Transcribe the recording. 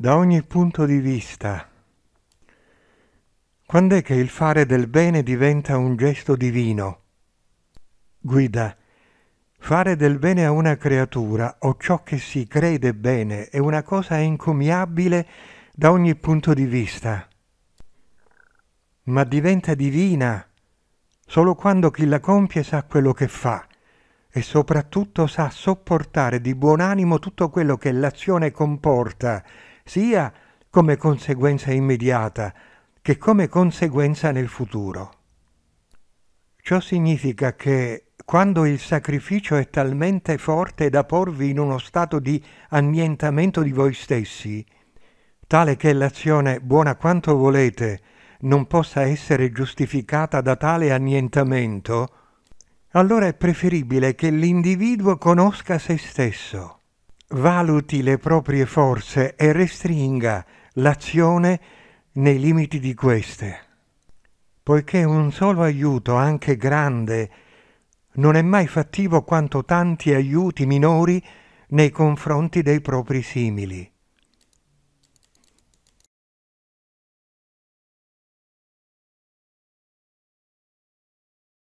da ogni punto di vista. Quando è che il fare del bene diventa un gesto divino? Guida. Fare del bene a una creatura o ciò che si crede bene è una cosa encomiabile da ogni punto di vista. Ma diventa divina solo quando chi la compie sa quello che fa e soprattutto sa sopportare di buon animo tutto quello che l'azione comporta sia come conseguenza immediata che come conseguenza nel futuro. Ciò significa che quando il sacrificio è talmente forte da porvi in uno stato di annientamento di voi stessi, tale che l'azione, buona quanto volete, non possa essere giustificata da tale annientamento, allora è preferibile che l'individuo conosca se stesso valuti le proprie forze e restringa l'azione nei limiti di queste, poiché un solo aiuto, anche grande, non è mai fattivo quanto tanti aiuti minori nei confronti dei propri simili.